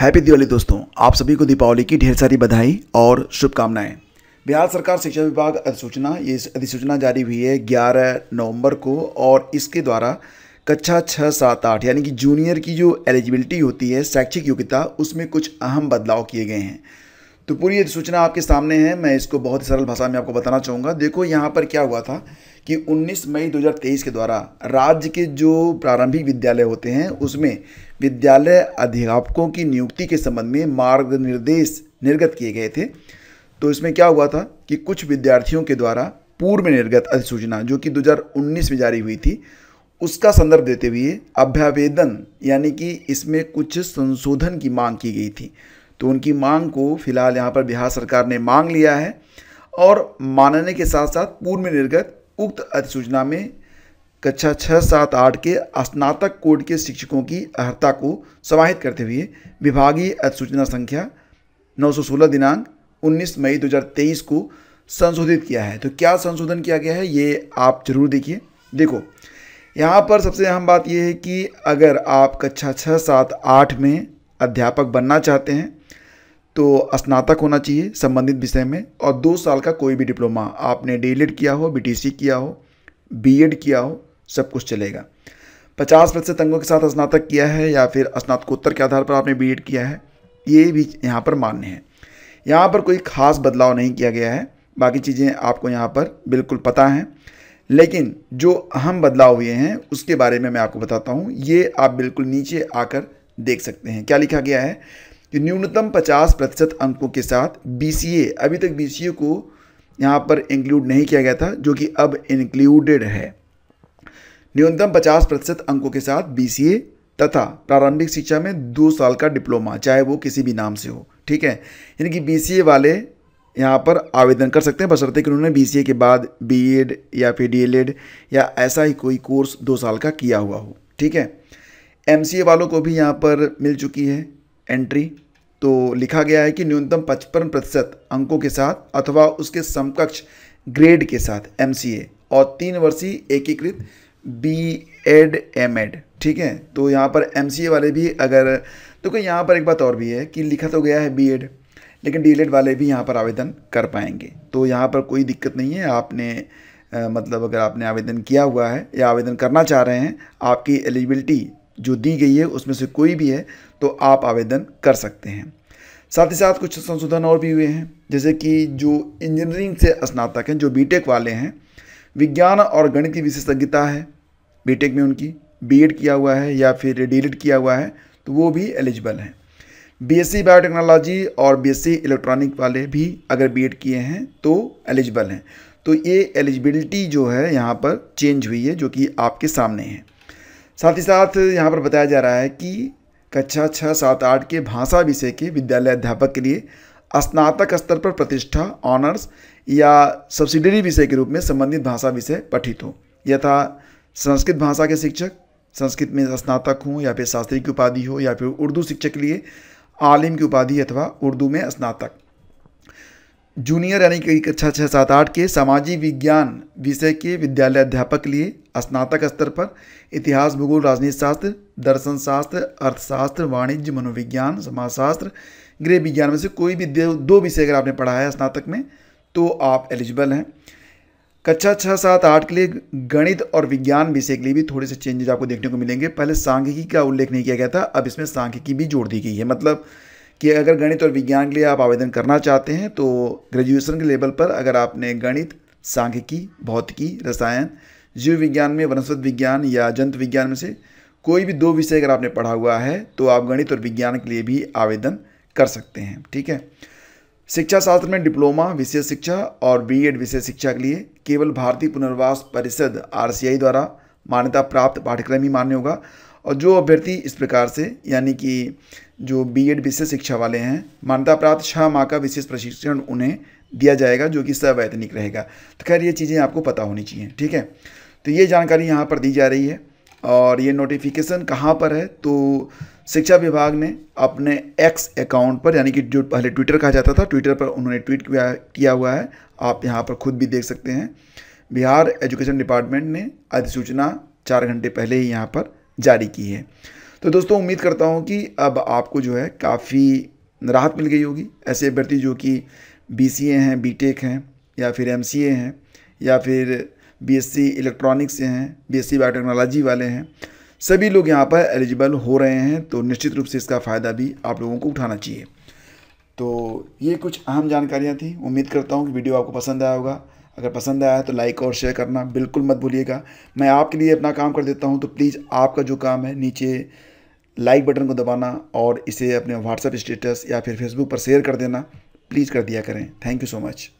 happy Diwali दोस्तों आप सभी को दीपावली की ढेर सारी बधाई और शुभकामनाएं बिहार सरकार शिक्षा विभाग अधिसूचना ये अधिसूचना जारी हुई है 11 नवंबर को और इसके द्वारा कक्षा छः सात आठ यानी कि जूनियर की जो एलिजिबिलिटी होती है शैक्षिक योग्यता उसमें कुछ अहम बदलाव किए गए हैं तो पूरी ये सूचना आपके सामने है मैं इसको बहुत ही सरल भाषा में आपको बताना चाहूँगा देखो यहाँ पर क्या हुआ था कि 19 मई 2023 के द्वारा राज्य के जो प्रारंभिक विद्यालय होते हैं उसमें विद्यालय अध्यापकों की नियुक्ति के संबंध में मार्ग निर्देश निर्गत किए गए थे तो इसमें क्या हुआ था कि कुछ विद्यार्थियों के द्वारा पूर्व में निर्गत अधिसूचना जो कि 2019 में जारी हुई थी उसका संदर्भ देते हुए अभ्यावेदन यानी कि इसमें कुछ संशोधन की मांग की गई थी तो उनकी मांग को फिलहाल यहाँ पर बिहार सरकार ने मांग लिया है और मानने के साथ साथ पूर्व में निर्गत उक्त अधिसूचना में कक्षा छः सात आठ के स्नातक कोड के शिक्षकों की अर्हता को समाहित करते हुए विभागीय अधिसूचना संख्या 916 दिनांक 19 मई 2023 को संशोधित किया है तो क्या संशोधन किया गया है ये आप जरूर देखिए देखो यहाँ पर सबसे अहम बात यह है कि अगर आप कक्षा छः सात आठ में अध्यापक बनना चाहते हैं तो स्नातक होना चाहिए संबंधित विषय में और दो साल का कोई भी डिप्लोमा आपने डी किया हो बी किया हो बी किया हो सब कुछ चलेगा पचास प्रतिशत अंगों के साथ स्नातक किया है या फिर स्नातकोत्तर के आधार पर आपने बी किया है ये भी यहाँ पर मान्य है यहाँ पर कोई ख़ास बदलाव नहीं किया गया है बाकी चीज़ें आपको यहाँ पर बिल्कुल पता हैं लेकिन जो अहम बदलाव हुए हैं उसके बारे में मैं आपको बताता हूँ ये आप बिल्कुल नीचे आकर देख सकते हैं क्या लिखा गया है कि न्यूनतम 50 प्रतिशत अंकों के साथ ए अभी तक ए को यहाँ पर इंक्लूड नहीं किया गया था जो कि अब इंक्लूडेड है न्यूनतम 50 प्रतिशत अंकों के साथ ए तथा प्रारंभिक शिक्षा में दो साल का डिप्लोमा चाहे वो किसी भी नाम से हो ठीक है यानी कि ए वाले यहाँ पर आवेदन कर सकते हैं बशर्ते कि उन्होंने ए के बाद एड e या फिर एड e या ऐसा ही कोई कोर्स दो साल का किया हुआ हो ठीक है ए वालों को भी यहाँ पर मिल चुकी है एंट्री तो लिखा गया है कि न्यूनतम पचपन प्रतिशत अंकों के साथ अथवा उसके समकक्ष ग्रेड के साथ एम और तीन वर्षीय एकीकृत बी एड एम एड ठीक है तो यहाँ पर एम वाले भी अगर देखो तो यहाँ पर एक बात और भी है कि लिखा तो गया है बी एड लेकिन डी एड वाले भी यहाँ पर आवेदन कर पाएंगे तो यहाँ पर कोई दिक्कत नहीं है आपने आ, मतलब अगर आपने आवेदन किया हुआ है या आवेदन करना चाह रहे हैं आपकी एलिजिबिलिटी जो दी गई है उसमें से कोई भी है तो आप आवेदन कर सकते हैं साथ ही साथ कुछ संशोधन और भी हुए हैं जैसे कि जो इंजीनियरिंग से स्नातक हैं जो बीटेक वाले हैं विज्ञान और गणित की विशेषज्ञता है बीटेक में उनकी बीएड किया हुआ है या फिर डी किया हुआ है तो वो भी एलिजिबल हैं बीएससी बायोटेक्नोलॉजी और बीएससी इलेक्ट्रॉनिक वाले भी अगर बीएड किए हैं तो एलिजिबल हैं तो ये एलिजिबिलिटी जो है यहाँ पर चेंज हुई है जो कि आपके सामने है साथ ही साथ यहाँ पर बताया जा रहा है कि कक्षा छः सात आठ के भाषा विषय के विद्यालय अध्यापक के लिए स्नातक स्तर पर प्रतिष्ठा ऑनर्स या सब्सिडरी विषय के रूप में संबंधित भाषा विषय पठित हो यथा संस्कृत भाषा के शिक्षक संस्कृत में स्नातक हों या फिर शास्त्री की उपाधि हो या फिर उर्दू शिक्षक के लिए आलिम की उपाधि अथवा उर्दू में स्नातक जूनियर यानी कि कक्षा छः सात आठ के सामाजिक विज्ञान विषय के विद्यालय अध्यापक लिए स्नातक स्तर पर इतिहास भूगोल राजनीति शास्त्र दर्शन शास्त्र अर्थशास्त्र वाणिज्य मनोविज्ञान समाजशास्त्र गृह विज्ञान में से कोई भी दो विषय अगर आपने पढ़ा है स्नातक में तो आप एलिजिबल हैं कक्षा छः सात आठ के लिए गणित और विज्ञान विषय के लिए भी थोड़े से चेंजेज आपको देखने को मिलेंगे पहले सांख्यिकी का उल्लेख नहीं किया गया था अब इसमें सांख्यिकी भी जोड़ दी गई है मतलब कि अगर गणित और विज्ञान के लिए आप आवेदन करना चाहते हैं तो ग्रेजुएशन के लेवल पर अगर आपने गणित सांख्यिकी भौतिकी रसायन जीव विज्ञान में वनस्पति विज्ञान या जंत विज्ञान में से कोई भी दो विषय अगर आपने पढ़ा हुआ है तो आप गणित और विज्ञान के लिए भी आवेदन कर सकते हैं ठीक है शिक्षा शास्त्र में डिप्लोमा विशेष शिक्षा और बी एड विशेष शिक्षा के लिए केवल भारतीय पुनर्वास परिषद आर द्वारा मान्यता प्राप्त पाठ्यक्रम ही मान्य होगा और जो अभ्यर्थी इस प्रकार से यानी कि जो बी एड विशेष शिक्षा वाले हैं मान्यता प्राप्त छः माह का विशेष प्रशिक्षण उन्हें दिया जाएगा जो कि सवैतनिक रहेगा तो खैर ये चीज़ें आपको पता होनी चाहिए ठीक है तो ये जानकारी यहाँ पर दी जा रही है और ये नोटिफिकेशन कहाँ पर है तो शिक्षा विभाग ने अपने एक्स अकाउंट पर यानी कि जो पहले ट्विटर कहा जाता था ट्विटर पर उन्होंने ट्वीट किया हुआ है आप यहाँ पर खुद भी देख सकते हैं बिहार एजुकेशन डिपार्टमेंट ने अधिसूचना चार घंटे पहले ही यहाँ पर जारी की है तो दोस्तों उम्मीद करता हूँ कि अब आपको जो है काफ़ी राहत मिल गई होगी ऐसे अभ्यर्थी जो कि बी हैं बी हैं या फिर एम हैं या फिर बी एस सी इलेक्ट्रॉनिक्स से हैं बी एस सी बायोटेक्नोलॉजी वाले हैं सभी लोग यहाँ पर एलिजिबल हो रहे हैं तो निश्चित रूप से इसका फ़ायदा भी आप लोगों को उठाना चाहिए तो ये कुछ अहम जानकारियाँ थी उम्मीद करता हूँ कि वीडियो आपको पसंद आया होगा अगर पसंद आया है तो लाइक और शेयर करना बिल्कुल मत भूलिएगा मैं आपके लिए अपना काम कर देता हूँ तो प्लीज़ आपका जो काम है नीचे लाइक बटन को दबाना और इसे अपने व्हाट्सएप स्टेटस या फिर फेसबुक पर शेयर कर देना प्लीज़ कर दिया करें थैंक यू सो मच